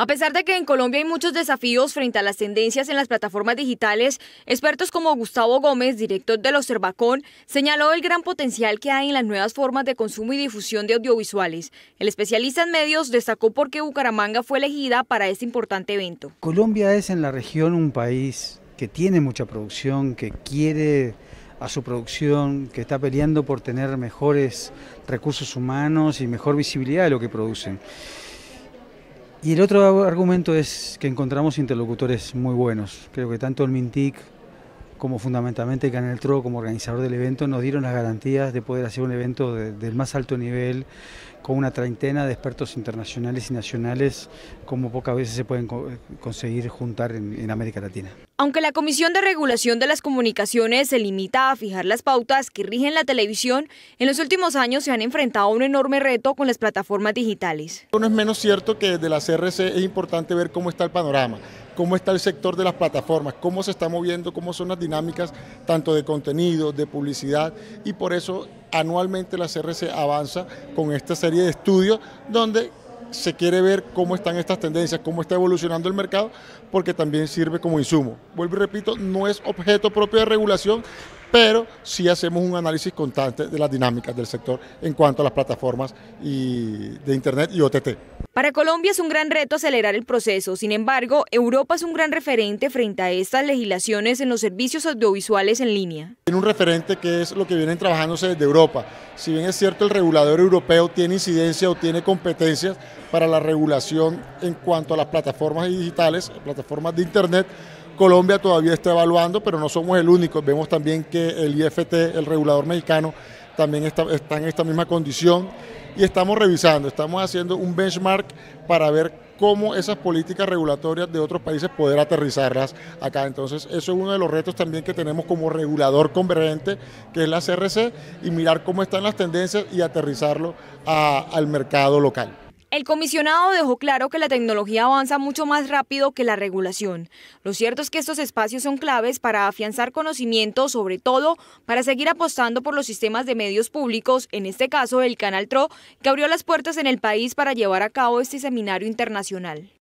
A pesar de que en Colombia hay muchos desafíos frente a las tendencias en las plataformas digitales, expertos como Gustavo Gómez, director de los Observacón, señaló el gran potencial que hay en las nuevas formas de consumo y difusión de audiovisuales. El especialista en medios destacó por qué Bucaramanga fue elegida para este importante evento. Colombia es en la región un país que tiene mucha producción, que quiere a su producción, que está peleando por tener mejores recursos humanos y mejor visibilidad de lo que producen. Y el otro argumento es que encontramos interlocutores muy buenos. Creo que tanto el Mintic como fundamentalmente Canel Tro como organizador del evento nos dieron las garantías de poder hacer un evento del más alto nivel con una treintena de expertos internacionales y nacionales como pocas veces se pueden eh, conseguir juntar en, América Latina. Aunque la Comisión de Regulación de las Comunicaciones se limita a fijar las pautas que rigen la televisión, en los últimos años se han enfrentado a un enorme reto con las plataformas digitales. No es menos cierto que desde la CRC es importante ver cómo está el panorama, cómo está el sector de las plataformas, cómo se está moviendo, cómo son las dinámicas tanto de contenido, de publicidad y por eso anualmente la CRC avanza con esta serie de estudios donde se quiere ver cómo están estas tendencias, cómo está evolucionando el mercado, porque también sirve como insumo. Vuelvo y repito, no es objeto propio de regulación, pero sí hacemos un análisis constante de las dinámicas del sector en cuanto a las plataformas de Internet y OTT. Para Colombia es un gran reto acelerar el proceso, sin embargo, Europa es un gran referente frente a estas legislaciones en los servicios audiovisuales en línea un referente que es lo que vienen trabajándose desde Europa. Si bien es cierto, el regulador europeo tiene incidencia o tiene competencias para la regulación en cuanto a las plataformas digitales, plataformas de Internet, Colombia todavía está evaluando, pero no somos el único. Vemos también que el IFT, el regulador mexicano, también está, está en esta misma condición y estamos revisando, estamos haciendo un benchmark para ver cómo esas políticas regulatorias de otros países poder aterrizarlas acá. Entonces, eso es uno de los retos también que tenemos como regulador convergente, que es la CRC, y mirar cómo están las tendencias y aterrizarlo al mercado local. El comisionado dejó claro que la tecnología avanza mucho más rápido que la regulación. Lo cierto es que estos espacios son claves para afianzar conocimiento, sobre todo para seguir apostando por los sistemas de medios públicos, en este caso el Canal TRO, que abrió las puertas en el país para llevar a cabo este seminario internacional.